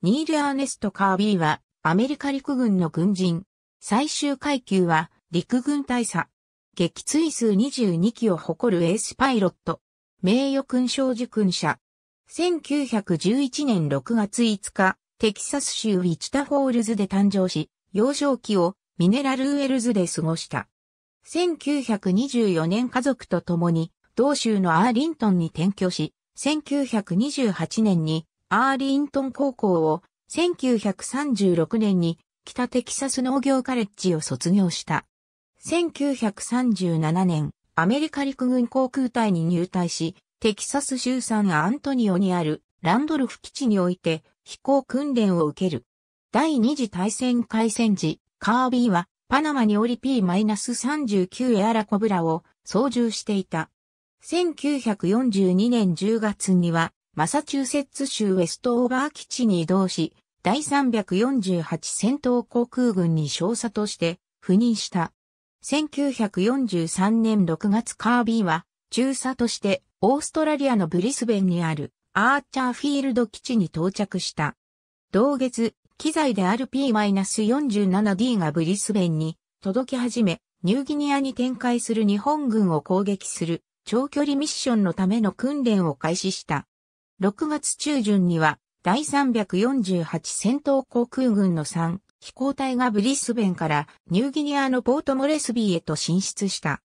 ニール・アーネスト・カービーは、アメリカ陸軍の軍人。最終階級は、陸軍大佐。撃墜数22機を誇るエースパイロット。名誉勲章受勲者。1911年6月5日、テキサス州ウィチタフォールズで誕生し、幼少期をミネラルウェルズで過ごした。1924年家族と共に、同州のアーリントンに転居し、1928年にアーリントン高校を1936年に北テキサス農業カレッジを卒業した。1937年、アメリカ陸軍航空隊に入隊し、テキサス州産アントニオにあるランドルフ基地において飛行訓練を受ける。第二次大戦開戦時、カービーはパナマに降り P-39 エアラコブラを操縦していた。1942年10月にはマサチューセッツ州ウェストオーバー基地に移動し、第348戦闘航空軍に少佐として赴任した。1943年6月カービーは中佐としてオーストラリアのブリスベンにあるアーチャーフィールド基地に到着した。同月、機材である P-47D がブリスベンに届き始め、ニューギニアに展開する日本軍を攻撃する長距離ミッションのための訓練を開始した。6月中旬には、第348戦闘航空軍の3飛行隊がブリスベンからニューギニアのポートモレスビーへと進出した。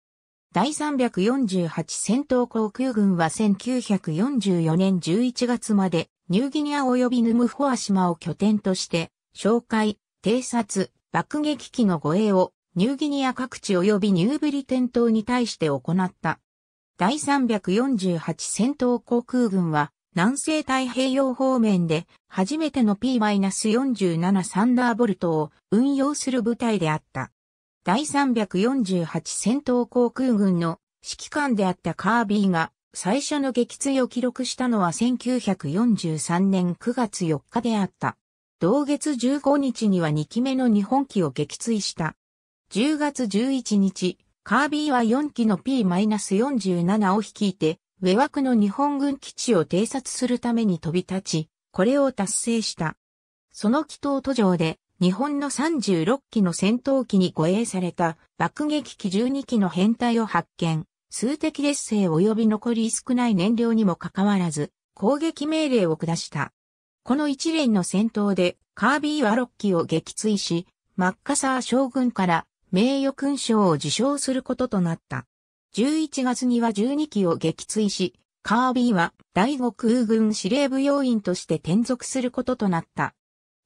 第348戦闘航空軍は1944年11月までニューギニア及びヌムフォア島を拠点として哨戒、偵察、爆撃機の護衛をニューギニア各地及びニューブリテン島に対して行った。第348戦闘航空軍は南西太平洋方面で初めての P-47 サンダーボルトを運用する部隊であった。第348戦闘航空軍の指揮官であったカービーが最初の撃墜を記録したのは1943年9月4日であった。同月15日には2機目の日本機を撃墜した。10月11日、カービーは4機の P-47 を率いて上枠の日本軍基地を偵察するために飛び立ち、これを達成した。その祈祷途上で、日本の36機の戦闘機に護衛された爆撃機12機の編隊を発見。数的劣勢及び残り少ない燃料にもかかわらず、攻撃命令を下した。この一連の戦闘で、カービーは6機を撃墜し、マッカサー将軍から名誉勲章を受章することとなった。11月には12機を撃墜し、カービーは第5空軍司令部要員として転属することとなった。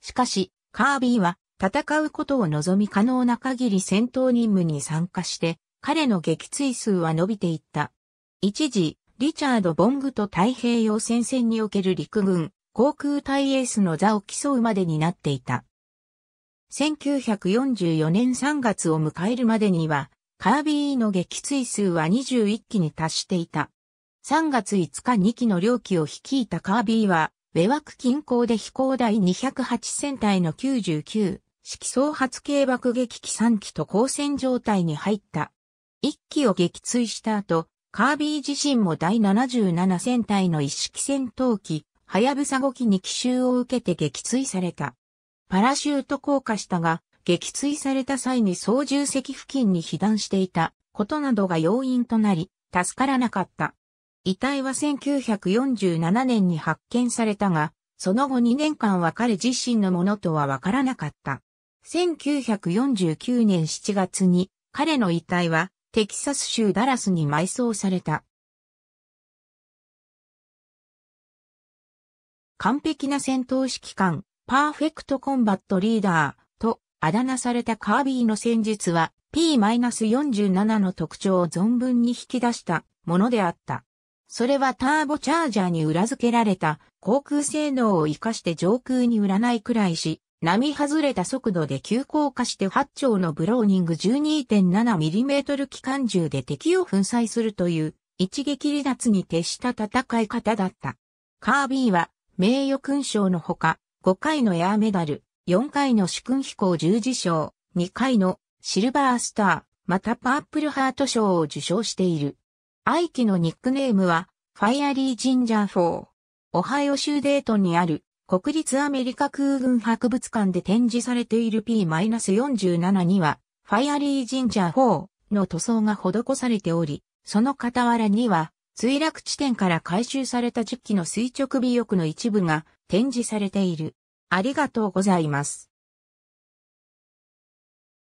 しかし、カービーは戦うことを望み可能な限り戦闘任務に参加して、彼の撃墜数は伸びていった。一時、リチャード・ボングと太平洋戦線における陸軍、航空隊エースの座を競うまでになっていた。1944年3月を迎えるまでには、カービーの撃墜数は21機に達していた。3月5日2機の両機を率いたカービーは、ウェワク近郊で飛行第208戦隊の99式総発系爆撃機3機と交戦状態に入った。1機を撃墜した後、カービー自身も第77戦隊の一式戦闘機、ハヤブサ5機に奇襲を受けて撃墜された。パラシュート降下したが、撃墜された際に操縦席付近に被弾していたことなどが要因となり、助からなかった。遺体は1947年に発見されたが、その後2年間は彼自身のものとはわからなかった。1949年7月に彼の遺体はテキサス州ダラスに埋葬された。完璧な戦闘指揮官、パーフェクトコンバットリーダー、あだ名されたカービィの戦術は P-47 の特徴を存分に引き出したものであった。それはターボチャージャーに裏付けられた航空性能を活かして上空に売らないくらいし、並外れた速度で急降下して8丁のブローニング 12.7mm 機関銃で敵を粉砕するという一撃離脱に徹した戦い方だった。カービィは名誉勲章のほか5回のエアメダル、4回の主君飛行十字章、2回のシルバースター、またパープルハート賞を受賞している。愛機のニックネームは、ファイアリー・ジンジャー・フォー。オハイオ州デートンにある国立アメリカ空軍博物館で展示されている P-47 には、ファイアリー・ジンジャー・フォーの塗装が施されており、その傍らには、墜落地点から回収された10機の垂直尾翼の一部が展示されている。ありがとうございます。